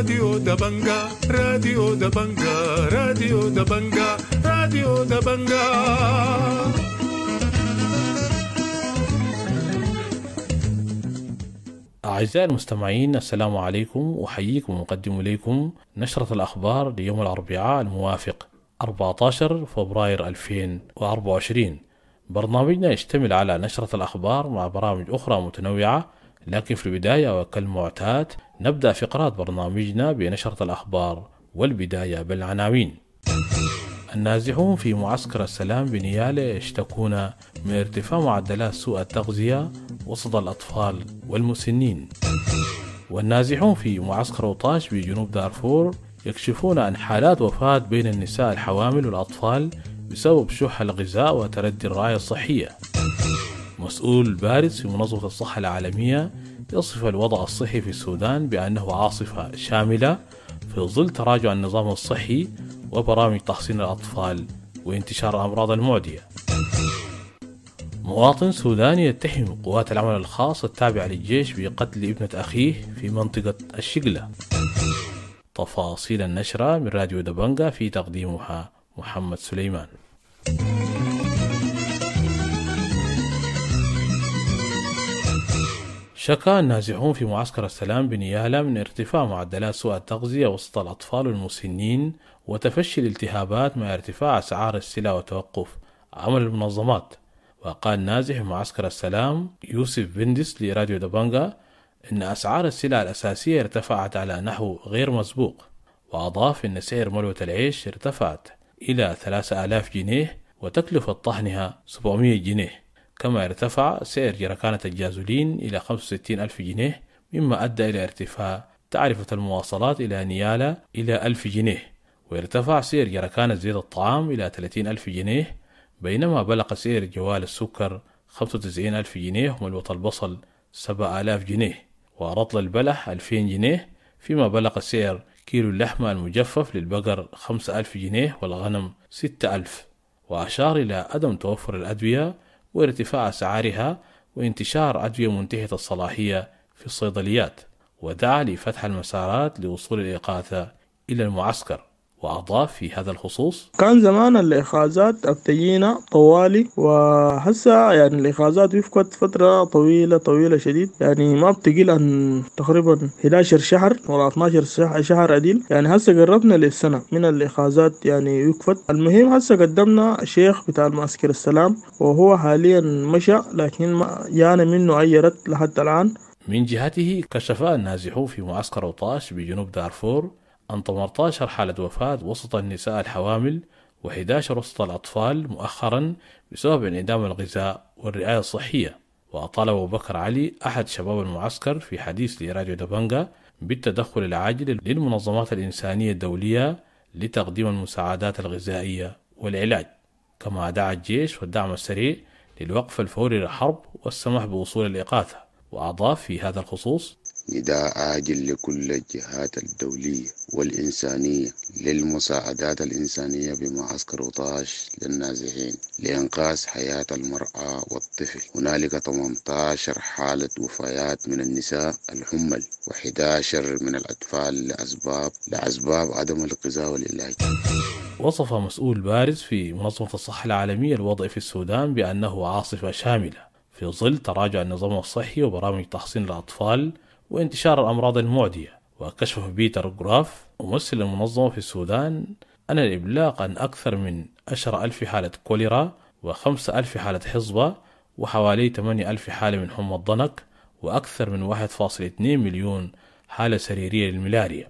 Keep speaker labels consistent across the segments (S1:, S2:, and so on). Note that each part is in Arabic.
S1: راديو دبنجا راديو دبنجا راديو دبنجا راديو دبنجا أعزائي المستمعين السلام عليكم أحييكم وأقدم إليكم نشرة الأخبار ليوم الأربعاء الموافق 14 فبراير 2024 برنامجنا يشتمل على نشرة الأخبار مع برامج أخرى متنوعة لكن في البداية وكالمعتاد نبدأ فقرة برنامجنا بنشرة الأخبار والبداية بالعناوين النازحون في معسكر السلام بنيالة يشتكون من ارتفاع معدلات سوء التغذية وسط الأطفال والمسنين والنازحون في معسكر وطاش بجنوب دارفور يكشفون عن حالات وفاة بين النساء الحوامل والأطفال بسبب شح الغذاء وتردي الرعاية الصحية مسؤول بارز في منظمة الصحة العالمية يصف الوضع الصحي في السودان بأنه عاصفة شاملة في ظل تراجع النظام الصحي وبرامج تحصين الأطفال وانتشار الأمراض المعدية مواطن سوداني يتهم قوات العمل الخاص التابعة للجيش بقتل ابنة أخيه في منطقة الشقلة تفاصيل النشرة من راديو دبنجا في تقديمها محمد سليمان شكا النازحون في معسكر السلام بنيالا من ارتفاع معدلات سوء التغذية وسط الأطفال والمسنين وتفشي الالتهابات مع ارتفاع أسعار السلع وتوقف عمل المنظمات وقال نازح في معسكر السلام يوسف بندس لراديو دبانجا إن أسعار السلع الأساسية ارتفعت على نحو غير مسبوق وأضاف أن سعر ملوة العيش ارتفعت إلى 3000 جنيه وتكلفة طحنها 700 جنيه كما ارتفع سعر جركانة الجازولين إلى 65 ألف جنيه مما أدى إلى ارتفاع تعرفة المواصلات إلى نيالة إلى ألف جنيه وارتفع سعر جركانة زيت الطعام إلى 30 ألف جنيه بينما بلغ سعر جوال السكر 95 ألف جنيه وملوط البصل 7000 جنيه ورطل البلح 2000 جنيه فيما بلغ سعر كيلو اللحمة المجفف للبقر 5000 جنيه والغنم 6000 وأشار إلى عدم توفر الأدوية وارتفاع أسعارها وانتشار أدوية منتهية الصلاحية في الصيدليات ودعا لفتح المسارات لوصول الإقاثة إلى المعسكر وأضاف في هذا الخصوص كان زمان الإخازات التجينا طوالي وهسه يعني الإخازات يفقد فترة طويلة طويلة شديد يعني ما بتقل عن تقريبا 11 شهر ولا 12 شهر عديل يعني هسه قربنا للسنة من الإخازات يعني يفقد المهم هسه قدمنا شيخ بتاع المعسكر السلام وهو حاليا مشى لكن ما جانا منه أي رد لحد الآن من جهته كشف النازحون في معسكر أوطاش بجنوب دارفور عن 18 حالة وفاة وسط النساء الحوامل و11 وسط الأطفال مؤخرا بسبب انعدام الغذاء والرعاية الصحية وأطال أبو بكر علي أحد شباب المعسكر في حديث لراديو دبنجا بالتدخل العاجل للمنظمات الإنسانية الدولية لتقديم المساعدات الغذائية والعلاج كما دعا الجيش والدعم السريع للوقف الفوري للحرب والسماح بوصول الإقاثة وأضاف في هذا الخصوص نداء عاجل لكل الجهات الدولية والإنسانية للمساعدات الإنسانية بمعسكر وطاش للنازحين لإنقاذ حياة المرأة والطفل هنالك 18 حالة وفيات من النساء الحمل و11 من الأطفال لأسباب لأسباب عدم الغذاء والعلاج وصف مسؤول بارز في منظمة الصحة العالمية الوضع في السودان بأنه عاصفة شاملة في ظل تراجع النظام الصحي وبرامج تحصين الأطفال وانتشار الأمراض المعدية وكشف بيتر جراف ممثل المنظمة في السودان أن الإبلاغ عن أكثر من ألف حالة كوليرا و ألف حالة حصبة وحوالي ألف حالة من حمى الضنك وأكثر من 1.2 مليون حالة سريرية للملاريا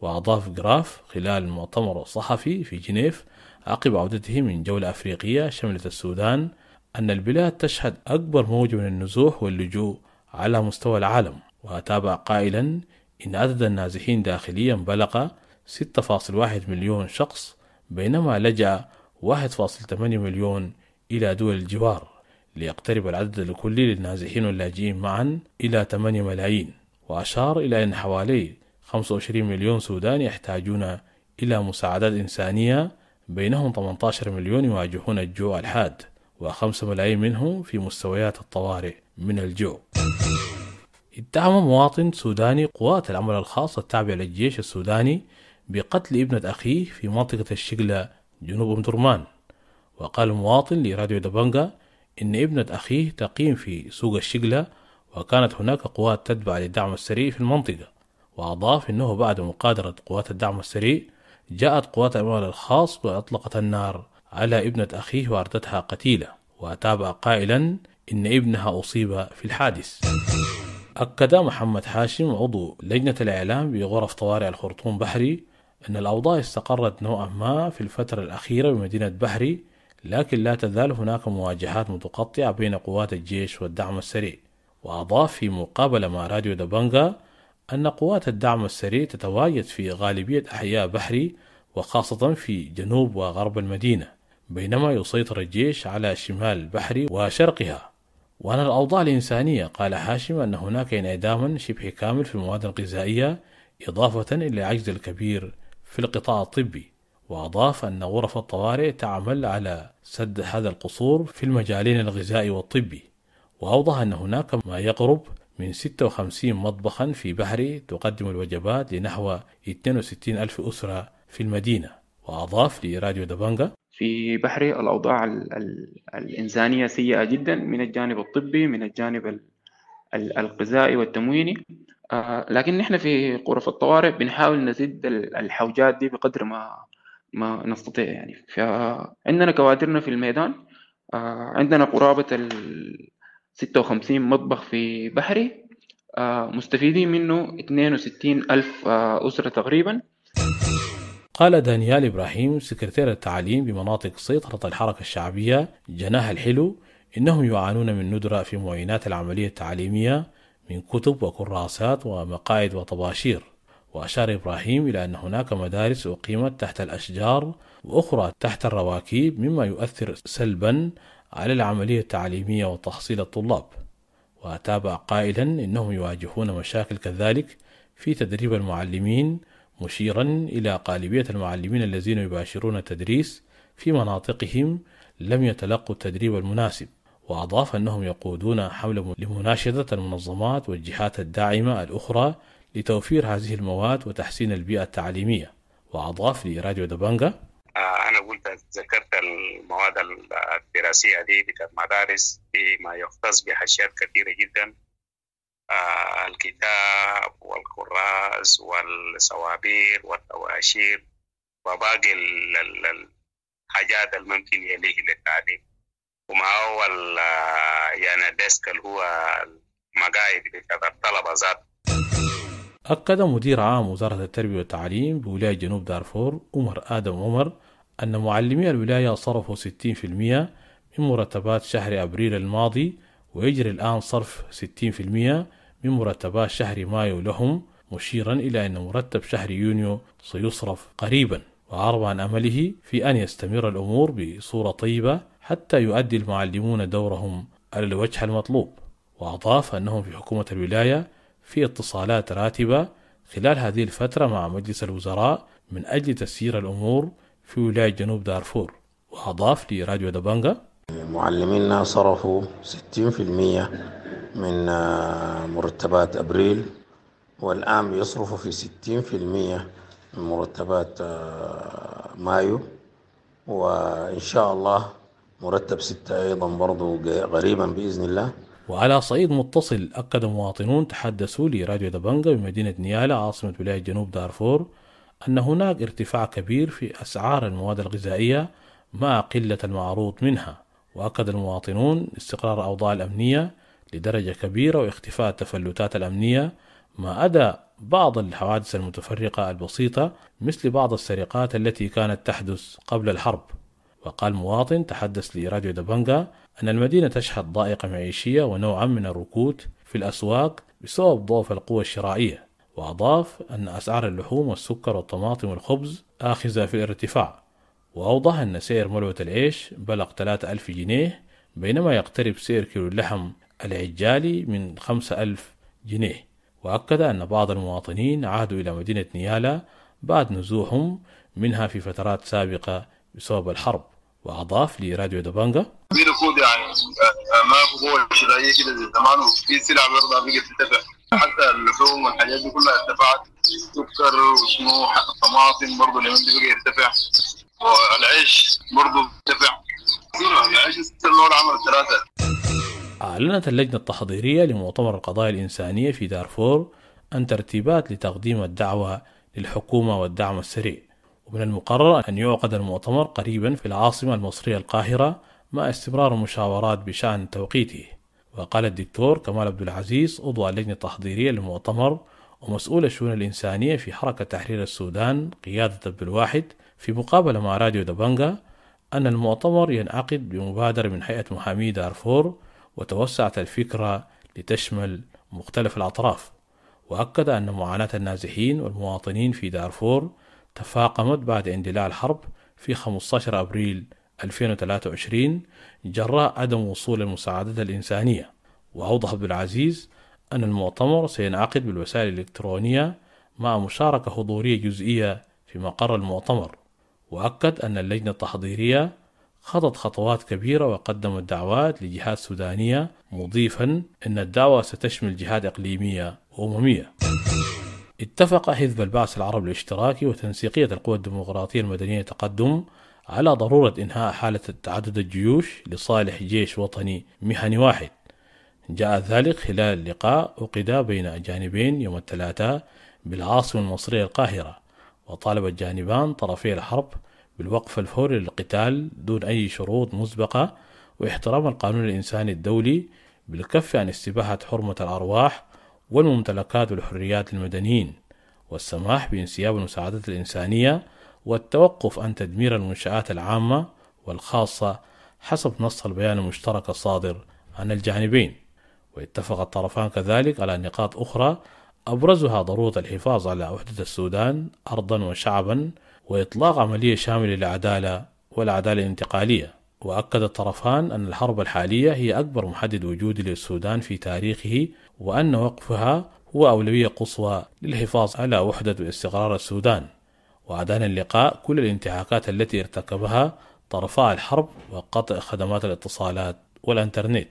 S1: وأضاف جراف خلال مؤتمر صحفي في جنيف عقب عودته من جولة أفريقية شملت السودان أن البلاد تشهد أكبر موجة من النزوح واللجوء على مستوى العالم وتابع قائلا إن عدد النازحين داخليا بلغ 6.1 مليون شخص بينما لجأ 1.8 مليون إلى دول الجوار ليقترب العدد الكلي للنازحين واللاجئين معا إلى 8 ملايين وأشار إلى أن حوالي 25 مليون سوداني يحتاجون إلى مساعدات إنسانية بينهم 18 مليون يواجهون الجوع الحاد و5 ملايين منهم في مستويات الطوارئ من الجوع اتهم مواطن سوداني قوات العمل الخاص التابعة للجيش السوداني بقتل ابنة أخيه في منطقة الشقلة جنوب أم درمان وقال المواطن لراديو دبنجا إن ابنة أخيه تقيم في سوق الشقلة وكانت هناك قوات تتبع للدعم السريع في المنطقة وأضاف أنه بعد مقادرة قوات الدعم السريع جاءت قوات الأموال الخاص وأطلقت النار على ابنة أخيه وأردتها قتيلة وتابع قائلا إن ابنها أصيب في الحادث أكد محمد حاشم عضو لجنة الإعلام بغرف طوارئ الخرطوم بحري أن الأوضاع استقرت نوعا ما في الفترة الأخيرة بمدينة بحري لكن لا تزال هناك مواجهات متقطعة بين قوات الجيش والدعم السريع وأضاف في مقابلة مع راديو دبنجا أن قوات الدعم السريع تتواجد في غالبية أحياء بحري وخاصة في جنوب وغرب المدينة بينما يسيطر الجيش على شمال بحري وشرقها وأنا الأوضاع الإنسانية قال حاشم أن هناك انعداما شبه كامل في المواد الغذائية إضافة إلى عجز الكبير في القطاع الطبي وأضاف أن غرف الطوارئ تعمل على سد هذا القصور في المجالين الغذائي والطبي وأوضح أن هناك ما يقرب من 56 مطبخا في بحري تقدم الوجبات لنحو 62 ألف أسرة في المدينة وأضاف لراديو دبانجا في بحري الأوضاع ال ال الإنسانية سيئة جدا من الجانب الطبي من الجانب الغذائي والتمويني آه، لكن نحن في غرف الطوارئ بنحاول نزيد الحوجات دي بقدر ما ما نستطيع يعني فعندنا كوادرنا في الميدان آه، عندنا قرابة ال 56 مطبخ في بحري آه، مستفيدين منه 62 ألف أسرة تقريباً قال دانيال إبراهيم سكرتير التعليم بمناطق سيطرة الحركة الشعبية جناح الحلو إنهم يعانون من ندرة في معينات العملية التعليمية من كتب وكراسات ومقاعد وطباشير وأشار إبراهيم إلى أن هناك مدارس أقيمت تحت الأشجار وأخرى تحت الرواكيب مما يؤثر سلبا على العملية التعليمية وتحصيل الطلاب وتابع قائلا إنهم يواجهون مشاكل كذلك في تدريب المعلمين مشيرا إلى غالبية المعلمين الذين يباشرون التدريس في مناطقهم لم يتلقوا التدريب المناسب وأضاف أنهم يقودون حملة لمناشدة المنظمات والجهات الداعمة الأخرى لتوفير هذه المواد وتحسين البيئة التعليمية وأضاف لراديو دبانجا آه، أنا قلت ذكرت المواد الدراسية دي بتاعت مدارس فيما يختص بها كثيرة جدا الكتاب والكراس والصوابير والطواشير وباقي الحاجات الممكن يليه للتعليم ومع أول يعني الديسك اللي هو المقاعد بتاعت الطلبة ذات أكد مدير عام وزارة التربية والتعليم بولاية جنوب دارفور عمر آدم عمر أن معلمي الولاية صرفوا 60% من مرتبات شهر أبريل الماضي ويجري الآن صرف 60% من مرتبات شهر مايو لهم مشيرا إلى أن مرتب شهر يونيو سيصرف قريبا وعرض عن أمله في أن يستمر الأمور بصورة طيبة حتى يؤدي المعلمون دورهم على الوجه المطلوب وأضاف أنهم في حكومة الولاية في اتصالات راتبة خلال هذه الفترة مع مجلس الوزراء من أجل تسيير الأمور في ولاية جنوب دارفور وأضاف لراديو دبانجا معلمينا صرفوا 60% من آه، مرتبات أبريل والآن بيصرفوا في 60% من مرتبات آه، مايو وإن شاء الله مرتب ستة أيضا برضو غريبا بإذن الله وعلى صعيد متصل أكد مواطنون تحدثوا لراديو دبنجا بمدينة نيالا عاصمة ولاية جنوب دارفور أن هناك ارتفاع كبير في أسعار المواد الغذائية مع قلة المعروض منها وأكد المواطنون استقرار الأوضاع الأمنية لدرجة كبيرة واختفاء التفلتات الأمنية ما أدى بعض الحوادث المتفرقة البسيطة مثل بعض السرقات التي كانت تحدث قبل الحرب وقال مواطن تحدث لراديو دبنجا أن المدينة تشهد ضائقة معيشية ونوعا من الركود في الأسواق بسبب ضعف القوة الشرائية وأضاف أن أسعار اللحوم والسكر والطماطم والخبز آخذة في الارتفاع وأوضح أن سعر مروة العيش بلغ 3000 جنيه بينما يقترب سعر كيلو اللحم العجالي من 5000 جنيه وأكد أن بعض المواطنين عادوا إلى مدينة نيالا بعد نزوحهم منها في فترات سابقة بسبب الحرب وأضاف لراديو دبانجا يعني، آه، حتى اللحوم والحاجات دي كلها ارتفعت سكر وشنو طماطم برضه اليومين دي بقى يرتفع العيش برضه ارتفع العيش الاول عمل ثلاثة أعلنت اللجنة التحضيرية لمؤتمر القضايا الإنسانية في دارفور أن ترتيبات لتقديم الدعوة للحكومة والدعم السريع ومن المقرر أن يعقد المؤتمر قريبا في العاصمة المصرية القاهرة مع استمرار المشاورات بشأن توقيته وقال الدكتور كمال عبد العزيز عضو اللجنة التحضيرية للمؤتمر ومسؤول الشؤون الإنسانية في حركة تحرير السودان قيادة الواحد في مقابلة مع راديو دبنجا أن المؤتمر ينعقد بمبادرة من هيئة محامي دارفور وتوسعت الفكرة لتشمل مختلف الأطراف وأكد أن معاناة النازحين والمواطنين في دارفور تفاقمت بعد اندلاع الحرب في 15 أبريل 2023 جراء عدم وصول المساعدات الإنسانية وأوضح عبد العزيز أن المؤتمر سينعقد بالوسائل الإلكترونية مع مشاركة حضورية جزئية في مقر المؤتمر وأكد أن اللجنة التحضيرية خطت خطوات كبيرة وقدمت دعوات لجهات سودانية مضيفا أن الدعوة ستشمل جهات إقليمية وأممية اتفق حزب البعث العربي الاشتراكي وتنسيقية القوى الديمقراطية المدنية تقدم على ضرورة إنهاء حالة تعدد الجيوش لصالح جيش وطني مهني واحد جاء ذلك خلال لقاء عقد بين جانبين يوم الثلاثاء بالعاصمة المصرية القاهرة وطالب الجانبان طرفي الحرب بالوقف الفوري للقتال دون أي شروط مسبقة واحترام القانون الإنساني الدولي بالكف عن استباحة حرمة الأرواح والممتلكات والحريات للمدنيين والسماح بانسياب المساعدات الإنسانية والتوقف عن تدمير المنشآت العامة والخاصة حسب نص البيان المشترك الصادر عن الجانبين واتفق الطرفان كذلك على نقاط أخرى أبرزها ضرورة الحفاظ على وحدة السودان أرضا وشعبا وإطلاق عملية شاملة للعدالة والعدالة الانتقالية وأكد الطرفان أن الحرب الحالية هي أكبر محدد وجودي للسودان في تاريخه وأن وقفها هو أولوية قصوى للحفاظ على وحدة واستقرار السودان وأدان اللقاء كل الانتهاكات التي ارتكبها طرفا الحرب وقطع خدمات الاتصالات والانترنت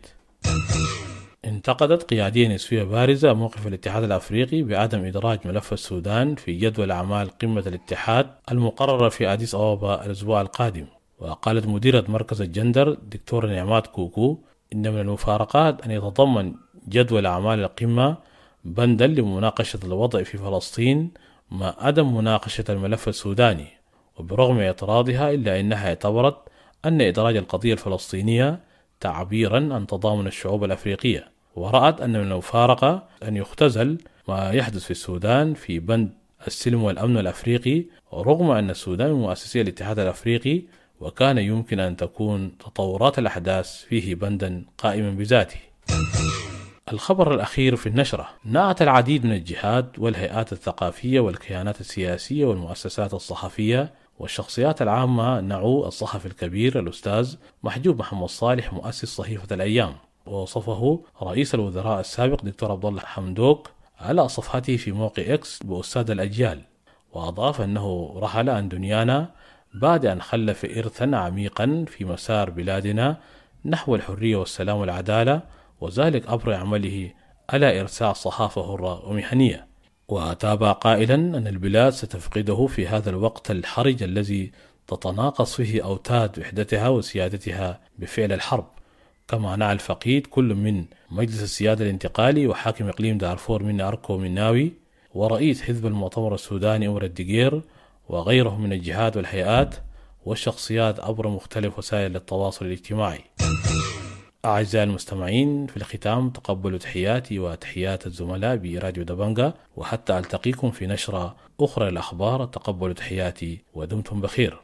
S1: انتقدت قيادية نسوية بارزة موقف الاتحاد الأفريقي بعدم إدراج ملف السودان في جدول أعمال قمة الاتحاد المقررة في أديس أبابا الأسبوع القادم وقالت مديرة مركز الجندر دكتورة نعمات كوكو إن من المفارقات أن يتضمن جدول أعمال القمة بندا لمناقشة الوضع في فلسطين مع عدم مناقشة الملف السوداني وبرغم اعتراضها إلا أنها اعتبرت أن إدراج القضية الفلسطينية تعبيرا عن تضامن الشعوب الأفريقية ورأت أن من المفارقة أن يختزل ما يحدث في السودان في بند السلم والأمن الأفريقي رغم أن السودان من مؤسسي الاتحاد الأفريقي وكان يمكن أن تكون تطورات الأحداث فيه بندا قائما بذاته الخبر الأخير في النشرة نأت العديد من الجهات والهيئات الثقافية والكيانات السياسية والمؤسسات الصحفية والشخصيات العامة نعو الصحفي الكبير الأستاذ محجوب محمد صالح مؤسس صحيفة الأيام ووصفه رئيس الوزراء السابق دكتور عبد الله حمدوك على صفحته في موقع إكس بأستاذ الأجيال وأضاف أنه رحل عن دنيانا بعد أن خلف إرثا عميقا في مسار بلادنا نحو الحرية والسلام والعدالة وذلك عبر عمله على إرساء صحافة حرة ومهنية وتابع قائلا أن البلاد ستفقده في هذا الوقت الحرج الذي تتناقص فيه أوتاد وحدتها وسيادتها بفعل الحرب كما نعى الفقيد كل من مجلس السيادة الانتقالي وحاكم إقليم دارفور من أركو مناوي ورئيس حزب المؤتمر السوداني أمر الدقير وغيره من الجهات والهيئات والشخصيات عبر مختلف وسائل التواصل الاجتماعي أعزائي المستمعين في الختام تقبلوا تحياتي وتحيات الزملاء براديو دبنجا وحتى ألتقيكم في نشرة أخرى الأخبار تقبلوا تحياتي ودمتم بخير